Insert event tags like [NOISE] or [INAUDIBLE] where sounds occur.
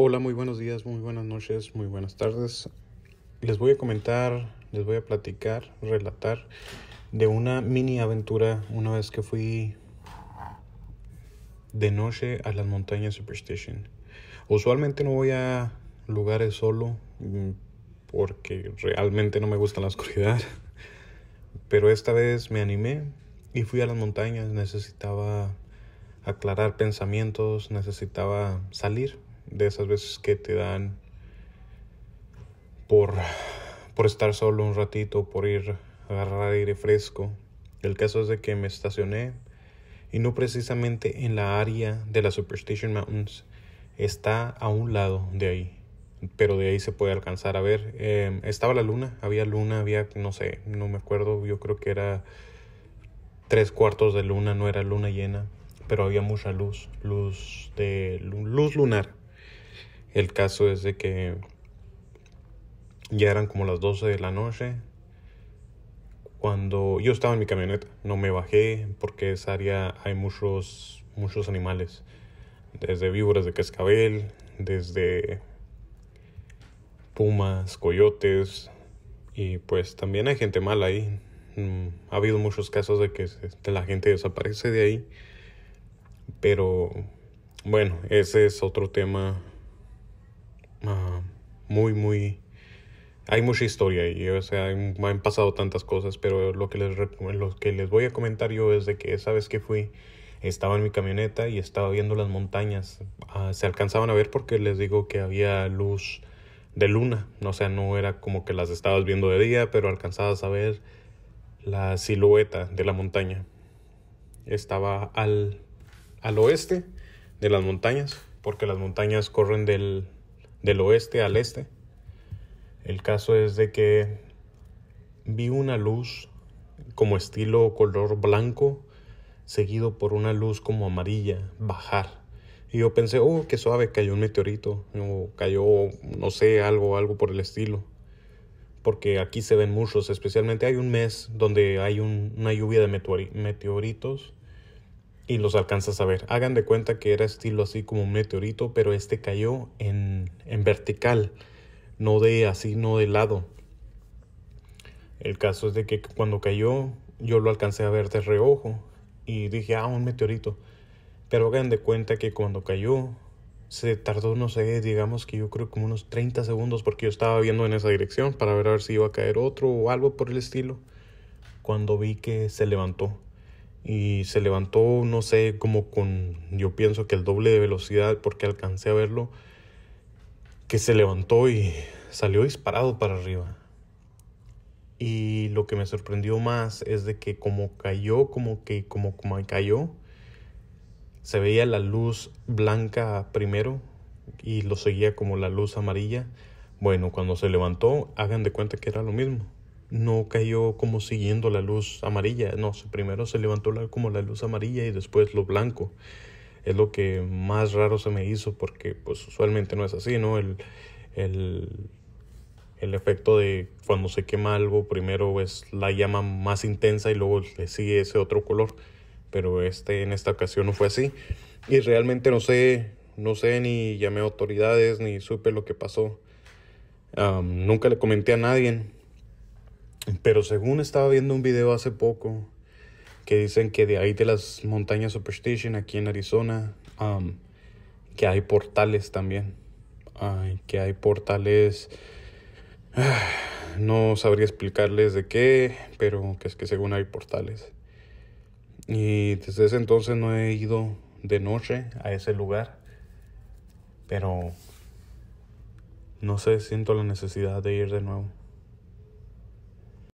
Hola, muy buenos días, muy buenas noches, muy buenas tardes. Les voy a comentar, les voy a platicar, relatar de una mini aventura una vez que fui de noche a las montañas Superstition. Usualmente no voy a lugares solo mm, porque realmente no me gusta la oscuridad, [LAUGHS] pero esta vez me animé y fui a las montañas, necesitaba aclarar pensamientos, necesitaba salir de esas veces que te dan por, por estar solo un ratito, por ir a agarrar aire fresco. El caso es de que me estacioné y no precisamente en la área de la Superstition Mountains, está a un lado de ahí, pero de ahí se puede alcanzar a ver. Em, estaba la luna, había luna, había, no sé, no me acuerdo, yo creo que era tres cuartos de luna, no era luna llena, pero había mucha luz, luz de luz lunar. El caso es de que ya eran como las 12 de la noche. Cuando yo estaba en mi camioneta, no me bajé porque esa área hay muchos, muchos animales. Desde víboras de cascabel, desde pumas, coyotes. Y pues también hay gente mala ahí. Mm, ha habido muchos casos de que la gente desaparece de ahí. Pero bueno, ese es otro tema muy, muy... Hay mucha historia y, o sea, me han pasado tantas cosas, pero lo que, les, lo que les voy a comentar yo es de que esa vez que fui, estaba en mi camioneta y estaba viendo las montañas. Ah, se alcanzaban a ver porque les digo que había luz de luna, o sea, no era como que las estabas viendo de día, pero alcanzabas a ver la silueta de la montaña. Estaba al, al oeste de las montañas, porque las montañas corren del, del oeste al este. El caso es de que vi una luz como estilo color blanco seguido por una luz como amarilla bajar. Y yo pensé, oh, qué suave, cayó un meteorito, o cayó, no sé, algo, algo por el estilo. Porque aquí se ven muchos, especialmente hay un mes donde hay una lluvia de meteoritos y los alcanzas a ver. Hagan de cuenta que era estilo así como un meteorito, pero este cayó en, en vertical, no de así, no de lado. El caso es de que cuando cayó yo lo alcancé a ver de reojo y dije, ah, un meteorito. Pero hagan de cuenta que cuando cayó se tardó, no sé, digamos que yo creo como unos 30 segundos porque yo estaba viendo en esa dirección para ver a ver si iba a caer otro o algo por el estilo. Cuando vi que se levantó y se levantó, no sé, como con, yo pienso que el doble de velocidad, porque alcancé a verlo, que se levantó y salió disparado para arriba. Y lo que me sorprendió más es de que como cayó, como que como, como cayó, se veía la luz blanca primero y lo seguía como la luz amarilla. Bueno, cuando se levantó, hagan de cuenta que era lo mismo no cayó como siguiendo la luz amarilla, no, primero se levantó como la luz amarilla y después lo blanco. Es lo que más raro se me hizo porque pues usualmente no es así, ¿no? El, el, efecto de cuando se quema algo, primero es la llama más intensa y luego le sigue ese otro color, pero este en esta ocasión no fue así y realmente no sé, no sé ni llamé autoridades ni supe lo que pasó. nunca le comenté a nadie pero según estaba viendo un video hace poco que dicen que de ahí de las montañas Superstition aquí en Arizona, um, que hay portales también. que hay portales. [SIGHS] No sabría explicarles de qué, pero que es que según hay portales. Y desde ese entonces no he ido de noche a ese lugar. Pero no sé, siento la necesidad de ir de nuevo.